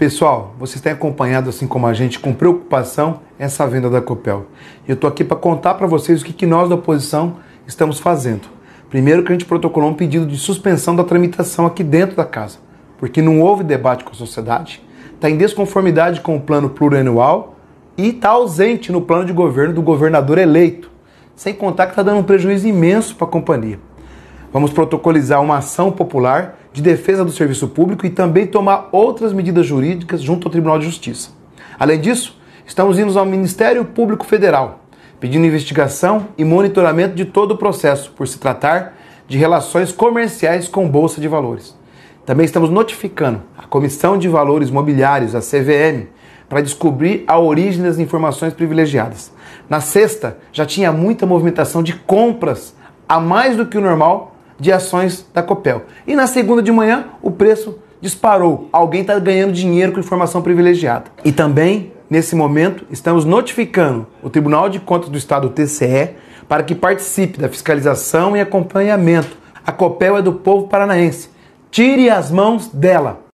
Pessoal, vocês têm acompanhado, assim como a gente, com preocupação, essa venda da Copel. Eu estou aqui para contar para vocês o que, que nós da oposição estamos fazendo. Primeiro que a gente protocolou um pedido de suspensão da tramitação aqui dentro da casa, porque não houve debate com a sociedade, está em desconformidade com o plano plurianual e está ausente no plano de governo do governador eleito. Sem contar que está dando um prejuízo imenso para a companhia. Vamos protocolizar uma ação popular de defesa do serviço público e também tomar outras medidas jurídicas junto ao Tribunal de Justiça. Além disso, estamos indo ao Ministério Público Federal, pedindo investigação e monitoramento de todo o processo, por se tratar de relações comerciais com Bolsa de Valores. Também estamos notificando a Comissão de Valores Mobiliários, a CVM, para descobrir a origem das informações privilegiadas. Na sexta, já tinha muita movimentação de compras a mais do que o normal de ações da Copel. E na segunda de manhã, o preço disparou. Alguém está ganhando dinheiro com informação privilegiada. E também, nesse momento, estamos notificando o Tribunal de Contas do Estado, o TCE, para que participe da fiscalização e acompanhamento. A Copel é do povo paranaense. Tire as mãos dela.